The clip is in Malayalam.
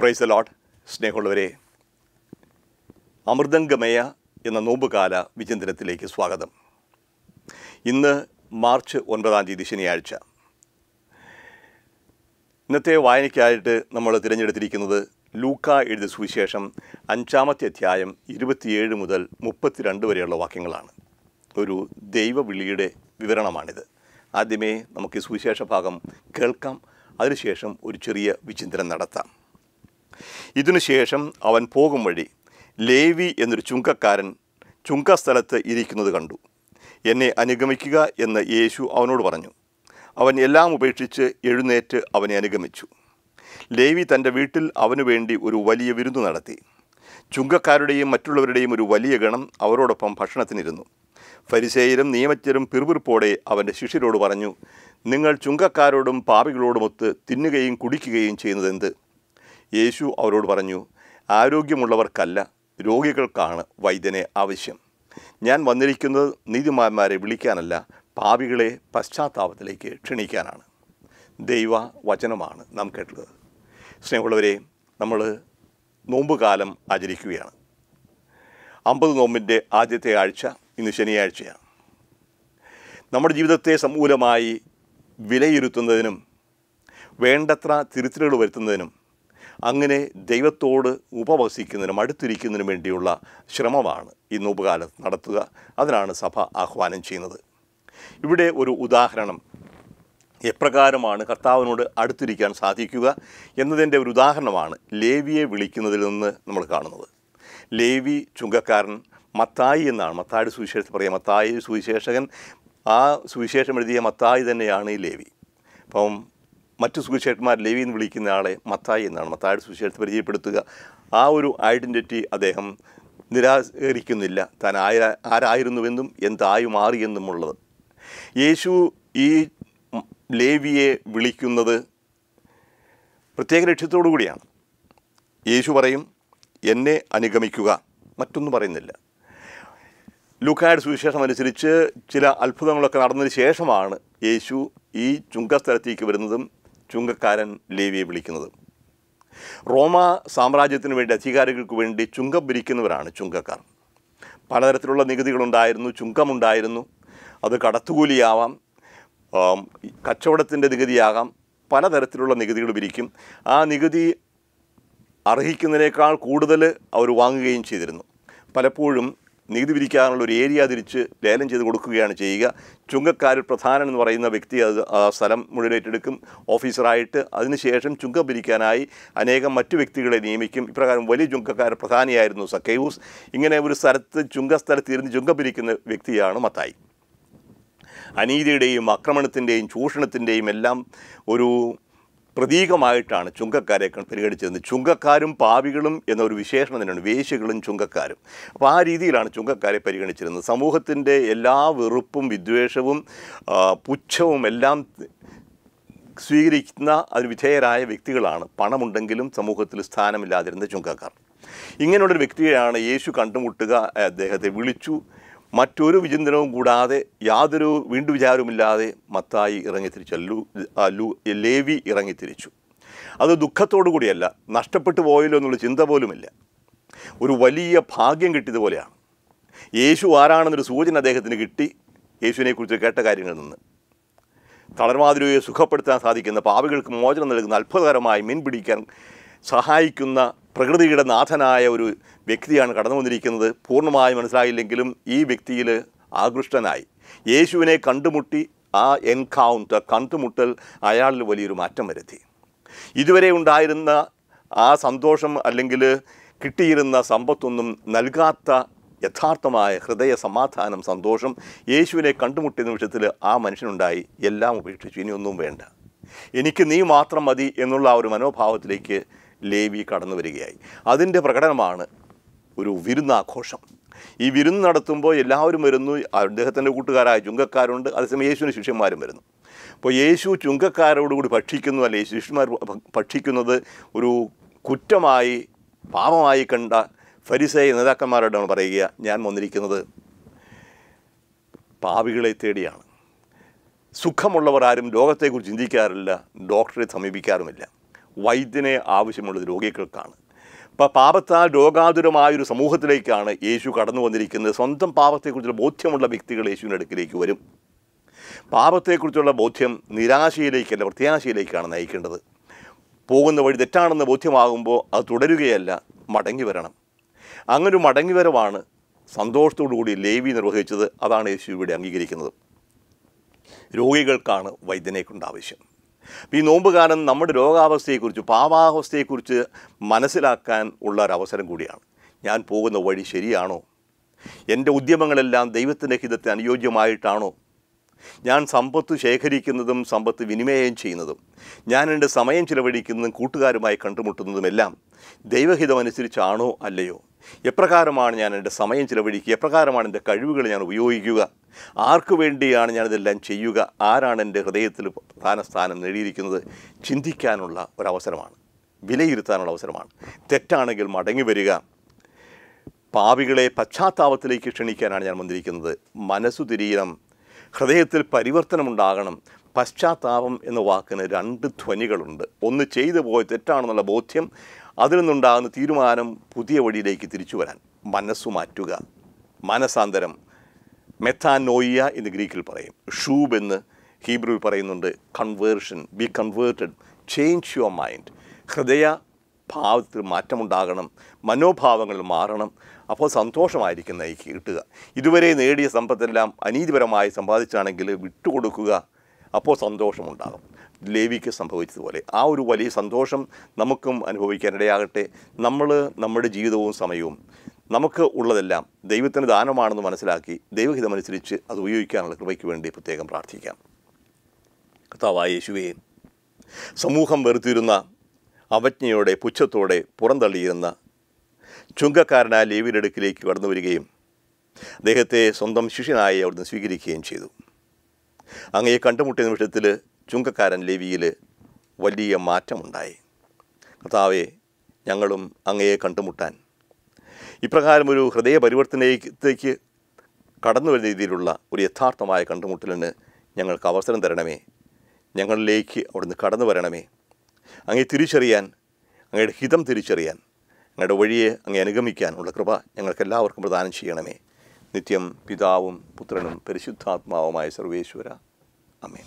പ്രൈസ് ലോട്ട് സ്നേഹമുള്ളവരെ അമൃതംഗമയ എന്ന നോമ്പുകാല വിചിന്തനത്തിലേക്ക് സ്വാഗതം ഇന്ന് മാർച്ച് ഒൻപതാം തീയതി ശനിയാഴ്ച ഇന്നത്തെ വായനയ്ക്കായിട്ട് നമ്മൾ തിരഞ്ഞെടുത്തിരിക്കുന്നത് ലൂക്ക എഴുതിയ സുവിശേഷം അഞ്ചാമത്തെ അധ്യായം ഇരുപത്തിയേഴ് മുതൽ മുപ്പത്തിരണ്ട് വരെയുള്ള വാക്യങ്ങളാണ് ഒരു ദൈവവിളിയുടെ വിവരണമാണിത് ആദ്യമേ നമുക്ക് സുവിശേഷ ഭാഗം കേൾക്കാം അതിനുശേഷം ഒരു ചെറിയ വിചിന്തനം നടത്താം ഇതിനുശേഷം അവൻ പോകും വഴി ലേവി എന്നൊരു ചുങ്കക്കാരൻ ചുങ്ക സ്ഥലത്ത് ഇരിക്കുന്നത് കണ്ടു എന്നെ അനുഗമിക്കുക എന്ന് യേശു അവനോട് പറഞ്ഞു അവൻ എല്ലാം ഉപേക്ഷിച്ച് എഴുന്നേറ്റ് അവനെ അനുഗമിച്ചു ലേവി തൻ്റെ വീട്ടിൽ അവനു വേണ്ടി ഒരു വലിയ വിരുന്ന് നടത്തി ചുങ്കക്കാരുടെയും മറ്റുള്ളവരുടെയും ഒരു വലിയ ഗണം അവരോടൊപ്പം ഭക്ഷണത്തിനിരുന്നു ഫരിസേയരും നിയമജ്ഞരും പിറുപിറുപ്പോടെ അവൻ്റെ ശിഷ്യരോട് പറഞ്ഞു നിങ്ങൾ ചുങ്കക്കാരോടും പാപികളോടുമൊത്ത് തിന്നുകയും കുടിക്കുകയും ചെയ്യുന്നതെന്ത് യേശു അവരോട് പറഞ്ഞു ആരോഗ്യമുള്ളവർക്കല്ല രോഗികൾക്കാണ് വൈദ്യനെ ആവശ്യം ഞാൻ വന്നിരിക്കുന്നത് നീതിമാന്മാരെ വിളിക്കാനല്ല പാപികളെ പശ്ചാത്താപത്തിലേക്ക് ക്ഷണിക്കാനാണ് ദൈവ വചനമാണ് നാം കേട്ടുള്ളത് സ്നേഹമുള്ളവരെ നമ്മൾ നോമ്പുകാലം ആചരിക്കുകയാണ് അമ്പത് നോമ്പിൻ്റെ ആദ്യത്തെ ആഴ്ച ഇന്ന് ശനിയാഴ്ചയാണ് നമ്മുടെ ജീവിതത്തെ സമൂലമായി വിലയിരുത്തുന്നതിനും വേണ്ടത്ര തിരുത്തലുകൾ വരുത്തുന്നതിനും അങ്ങനെ ദൈവത്തോട് ഉപവസിക്കുന്നതിനും അടുത്തിരിക്കുന്നതിനും വേണ്ടിയുള്ള ശ്രമമാണ് ഇന്ന് ഉപകാലത്ത് നടത്തുക അതിനാണ് സഭ ആഹ്വാനം ചെയ്യുന്നത് ഇവിടെ ഒരു ഉദാഹരണം എപ്രകാരമാണ് കർത്താവിനോട് അടുത്തിരിക്കാൻ സാധിക്കുക എന്നതിൻ്റെ ഒരു ഉദാഹരണമാണ് ലേവിയെ വിളിക്കുന്നതിൽ നിന്ന് നമ്മൾ കാണുന്നത് ലേവി ചുങ്കക്കാരൻ മത്തായി എന്നാണ് മത്തായുടെ സുവിശേഷത്തിൽ പറയുക മത്തായി സുവിശേഷകൻ ആ സുവിശേഷം എഴുതിയ മത്തായി തന്നെയാണ് ഈ ലേവി അപ്പം മറ്റു സുവിശേഷന്മാർ ലേവി എന്ന് വിളിക്കുന്ന ആളെ മത്തായി എന്നാണ് മത്തായുടെ സുവിശേഷത്തെ പരിചയപ്പെടുത്തുക ആ ഒരു ഐഡൻറ്റിറ്റി അദ്ദേഹം നിരാകരിക്കുന്നില്ല താൻ ആയ ആരായിരുന്നുവെന്നും എന്തായി മാറിയെന്നുമുള്ളത് യേശു ഈ ലേവിയെ വിളിക്കുന്നത് പ്രത്യേക ലക്ഷ്യത്തോടു കൂടിയാണ് യേശു പറയും എന്നെ അനുഗമിക്കുക മറ്റൊന്നും പറയുന്നില്ല ലുക്കായുടെ സുവിശേഷം അനുസരിച്ച് ചില അത്ഭുതങ്ങളൊക്കെ നടന്നതിന് ശേഷമാണ് യേശു ഈ ചുങ്കസ്ഥലത്തേക്ക് വരുന്നതും ചുങ്കക്കാരൻ ലേവിയെ വിളിക്കുന്നത് റോമ സാമ്രാജ്യത്തിനു വേണ്ടി അധികാരികൾക്ക് വേണ്ടി ചുങ്കം പിരിക്കുന്നവരാണ് ചുങ്കക്കാർ പലതരത്തിലുള്ള നികുതികളുണ്ടായിരുന്നു ചുങ്കമുണ്ടായിരുന്നു അത് കടത്തുകൂലിയാവാം കച്ചവടത്തിൻ്റെ നികുതിയാകാം പലതരത്തിലുള്ള നികുതികൾ പിരിക്കും ആ നികുതി അർഹിക്കുന്നതിനേക്കാൾ കൂടുതൽ അവർ വാങ്ങുകയും ചെയ്തിരുന്നു പലപ്പോഴും നികുതി പിരിക്കാനുള്ള ഒരു ഏരിയ തിരിച്ച് ലേലം ചെയ്ത് കൊടുക്കുകയാണ് ചെയ്യുക ചുങ്കക്കാരിൽ പ്രധാനൻ എന്ന് പറയുന്ന വ്യക്തി അത് ആ സ്ഥലം മുഴുവൻ ഏറ്റെടുക്കും ഓഫീസറായിട്ട് അതിനുശേഷം ചുങ്കം പിരിക്കാനായി അനേകം മറ്റു വ്യക്തികളെ നിയമിക്കും ഇപ്രകാരം വലിയ ചുങ്കക്കാരൻ പ്രധാനിയായിരുന്നു സക്കൈവൂസ് ഇങ്ങനെ ഒരു സ്ഥലത്ത് ചുങ്കസ്ഥലത്തിരുന്ന് ചുങ്കം പിരിക്കുന്ന വ്യക്തിയാണ് മത്തായി അനീതിയുടെയും ആക്രമണത്തിൻ്റെയും ചൂഷണത്തിൻ്റെയും എല്ലാം ഒരു പ്രതീകമായിട്ടാണ് ചുങ്കക്കാരെ പരിഗണിച്ചിരുന്നത് ചുങ്കക്കാരും പാവികളും എന്നൊരു വിശേഷണം തന്നെയാണ് വേശികളും ചുങ്കക്കാരും അപ്പോൾ ആ രീതിയിലാണ് ചുങ്കക്കാരെ പരിഗണിച്ചിരുന്നത് സമൂഹത്തിൻ്റെ എല്ലാ വെറുപ്പും വിദ്വേഷവും പുച്ഛവും എല്ലാം സ്വീകരിക്കുന്ന അതിന് വിധേയരായ വ്യക്തികളാണ് പണമുണ്ടെങ്കിലും സമൂഹത്തിൽ സ്ഥാനമില്ലാതിരുന്ന ചുങ്കക്കാർ ഇങ്ങനെയുള്ളൊരു വ്യക്തിയെയാണ് യേശു കണ്ടുമുട്ടുക അദ്ദേഹത്തെ വിളിച്ചു മറ്റൊരു വിചിന്തനവും കൂടാതെ യാതൊരു വീണ്ടു വിചാരവുമില്ലാതെ മത്തായി ഇറങ്ങിത്തിരിച്ചു ലു ലു ലേവി ഇറങ്ങിത്തിരിച്ചു അത് ദുഃഖത്തോടു കൂടിയല്ല നഷ്ടപ്പെട്ടു പോയല്ലോ എന്നുള്ള ചിന്ത പോലുമില്ല ഒരു വലിയ ഭാഗ്യം കിട്ടിയതുപോലെയാണ് യേശു ആരാണെന്നൊരു സൂചന അദ്ദേഹത്തിന് കിട്ടി യേശുവിനെക്കുറിച്ച് കേട്ട കാര്യങ്ങളിൽ നിന്ന് തളർമാതിരിയെ സുഖപ്പെടുത്താൻ സാധിക്കുന്ന പാവികൾക്ക് മോചനം നൽകുന്ന അത്ഭുതകരമായി മീൻപിടിക്കാൻ സഹായിക്കുന്ന പ്രകൃതിയുടെ നാഥനായ ഒരു വ്യക്തിയാണ് കടന്നു വന്നിരിക്കുന്നത് പൂർണ്ണമായി മനസ്സിലായില്ലെങ്കിലും ഈ വ്യക്തിയിൽ ആകൃഷ്ടനായി യേശുവിനെ കണ്ടുമുട്ടി ആ എൻകൗണ്ടർ കണ്ടുമുട്ടൽ അയാളിൽ വലിയൊരു മാറ്റം വരുത്തി ഇതുവരെ ഉണ്ടായിരുന്ന ആ സന്തോഷം അല്ലെങ്കിൽ കിട്ടിയിരുന്ന സമ്പത്തൊന്നും നൽകാത്ത യഥാർത്ഥമായ ഹൃദയ സമാധാനം സന്തോഷം യേശുവിനെ കണ്ടുമുട്ടിയ നിമിഷത്തിൽ ആ മനുഷ്യനുണ്ടായി എല്ലാം ഉപേക്ഷിച്ചു ഇനിയൊന്നും വേണ്ട എനിക്ക് നീ മാത്രം മതി എന്നുള്ള ആ ഒരു മനോഭാവത്തിലേക്ക് ലേവി കടന്നു വരികയായി അതിൻ്റെ പ്രകടനമാണ് ഒരു വിരുന്നാഘോഷം ഈ വിരുന്ന് നടത്തുമ്പോൾ എല്ലാവരും വരുന്നു അദ്ദേഹത്തിൻ്റെ കൂട്ടുകാരായ ചുങ്കക്കാരുണ്ട് അതേസമയം യേശുവിന് ശിഷ്യന്മാരും വരുന്നു അപ്പോൾ യേശു ചുങ്കക്കാരോടുകൂടി ഭക്ഷിക്കുന്നു അല്ലെ ശിഷ്യന്മാർ ഭക്ഷിക്കുന്നത് ഒരു കുറ്റമായി പാപമായി കണ്ട ഫരിസയ നേതാക്കന്മാരോടാണ് പറയുക ഞാൻ വന്നിരിക്കുന്നത് പാവികളെ തേടിയാണ് സുഖമുള്ളവർ ആരും ലോകത്തെക്കുറിച്ച് ചിന്തിക്കാറില്ല ഡോക്ടറെ സമീപിക്കാറുമില്ല വൈദ്യനെ ആവശ്യമുള്ളത് രോഗികൾക്കാണ് ഇപ്പോൾ പാപത്താൽ രോഗാതുരമായൊരു സമൂഹത്തിലേക്കാണ് യേശു കടന്നു വന്നിരിക്കുന്നത് സ്വന്തം പാപത്തെക്കുറിച്ചുള്ള ബോധ്യമുള്ള വ്യക്തികൾ യേശുവിൻ്റെ അടുക്കിലേക്ക് വരും പാപത്തെക്കുറിച്ചുള്ള ബോധ്യം നിരാശയിലേക്കല്ല പ്രത്യാശയിലേക്കാണ് നയിക്കേണ്ടത് പോകുന്ന വഴി തെറ്റാണെന്ന് ബോധ്യമാകുമ്പോൾ അത് തുടരുകയല്ല മടങ്ങി വരണം അങ്ങനൊരു മടങ്ങി വരവാണ് സന്തോഷത്തോടുകൂടി ലേവി നിർവഹിച്ചത് അതാണ് യേശു ഇവിടെ അംഗീകരിക്കുന്നത് രോഗികൾക്കാണ് വൈദ്യനേക്കുണ്ട് ആവശ്യം ഈ നോമ്പുകാലം നമ്മുടെ രോഗാവസ്ഥയെക്കുറിച്ച് പാവാവസ്ഥയെക്കുറിച്ച് മനസ്സിലാക്കാൻ ഉള്ള ഒരവസരം കൂടിയാണ് ഞാൻ പോകുന്ന വഴി ശരിയാണോ എൻ്റെ ഉദ്യമങ്ങളെല്ലാം ദൈവത്തിൻ്റെ ഹിതത്തിന് അനുയോജ്യമായിട്ടാണോ ഞാൻ സമ്പത്ത് ശേഖരിക്കുന്നതും സമ്പത്ത് വിനിമയം ചെയ്യുന്നതും ഞാൻ എൻ്റെ സമയം ചിലവഴിക്കുന്നതും കൂട്ടുകാരുമായി കണ്ടുമുട്ടുന്നതുമെല്ലാം ദൈവഹിതമനുസരിച്ചാണോ അല്ലയോ എപ്രകാരമാണ് ഞാൻ എൻ്റെ സമയം ചിലവഴിക്കുക എപ്രകാരമാണ് എൻ്റെ കഴിവുകൾ ഞാൻ ഉപയോഗിക്കുക ആർക്കു വേണ്ടിയാണ് ഞാനിതെല്ലാം ചെയ്യുക ആരാണ് എൻ്റെ ഹൃദയത്തിൽ പ്രധാന സ്ഥാനം നേടിയിരിക്കുന്നത് ചിന്തിക്കാനുള്ള ഒരവസരമാണ് വിലയിരുത്താനുള്ള അവസരമാണ് തെറ്റാണെങ്കിൽ മടങ്ങി വരിക പാവികളെ പശ്ചാത്താപത്തിലേക്ക് ക്ഷണിക്കാനാണ് ഞാൻ വന്നിരിക്കുന്നത് മനസ്സു തിരിയണം ഹൃദയത്തിൽ പരിവർത്തനമുണ്ടാകണം പശ്ചാത്താപം എന്ന വാക്കിന് രണ്ട് ധ്വനികളുണ്ട് ഒന്ന് ചെയ്തു പോയ തെറ്റാണെന്നുള്ള ബോധ്യം അതിൽ നിന്നുണ്ടാകുന്ന തീരുമാനം പുതിയ വഴിയിലേക്ക് തിരിച്ചു വരാൻ മനസ്സു മാറ്റുക മനസാന്തരം മെത്താനോയ്യ എന്ന് ഗ്രീക്കിൽ പറയും ഷൂബ് എന്ന് ഹീബ്രുവിൽ പറയുന്നുണ്ട് conversion be converted change your mind ഹൃദയ ഭാവത്തിൽ മാറ്റമുണ്ടാകണം മനോഭാവങ്ങൾ മാറണം അപ്പോൾ സന്തോഷമായിരിക്കും നയിക്ക് കിട്ടുക ഇതുവരെ നേടിയ സമ്പത്തെല്ലാം അനീതിപരമായി സമ്പാദിച്ചാണെങ്കിൽ വിട്ടുകൊടുക്കുക അപ്പോൾ സന്തോഷമുണ്ടാകും ലേവിക്ക് സംഭവിച്ചതുപോലെ ആ ഒരു വലിയ സന്തോഷം നമുക്കും അനുഭവിക്കാനിടയാകട്ടെ നമ്മൾ നമ്മുടെ ജീവിതവും സമയവും നമുക്ക് ഉള്ളതെല്ലാം ദൈവത്തിന് ദാനമാണെന്ന് മനസ്സിലാക്കി ദൈവഹിതമനുസരിച്ച് അത് ഉപയോഗിക്കാനുള്ള കൃപയ്ക്ക് വേണ്ടി പ്രത്യേകം പ്രാർത്ഥിക്കാം കർത്താവായ യേശുവേ സമൂഹം വെറുത്തിരുന്ന അവജ്ഞയോടെ പുച്ഛത്തോടെ പുറന്തള്ളിയിരുന്ന ചുങ്കക്കാരനായ അടുക്കിലേക്ക് കടന്നു വരികയും അദ്ദേഹത്തെ സ്വന്തം ശിഷ്യനായി അവിടുന്ന് സ്വീകരിക്കുകയും ചെയ്തു അങ്ങയെ കണ്ടുമുട്ടിയ നിമിഷത്തിൽ ചുങ്കക്കാരൻ ലേവിയിൽ വലിയ മാറ്റമുണ്ടായി കർത്താവെ ഞങ്ങളും അങ്ങയെ കണ്ടുമുട്ടാൻ ഇപ്രകാരം ഒരു ഹൃദയ പരിവർത്തനത്തേക്ക് കടന്നു വരുന്ന രീതിയിലുള്ള ഒരു യഥാർത്ഥമായ കണ്ടുമുട്ടലിന് ഞങ്ങൾക്ക് അവസരം തരണമേ ഞങ്ങളിലേക്ക് അവിടുന്ന് കടന്നു വരണമേ അങ്ങേ തിരിച്ചറിയാൻ അങ്ങയുടെ ഹിതം തിരിച്ചറിയാൻ അങ്ങയുടെ വഴിയെ അങ്ങനെ അനുഗമിക്കാൻ ഉള്ള കൃപ ഞങ്ങൾക്ക് എല്ലാവർക്കും പ്രദാനം ചെയ്യണമേ നിത്യം പിതാവും പുത്രനും പരിശുദ്ധാത്മാവുമായ സർവേശ്വര അമ്മേ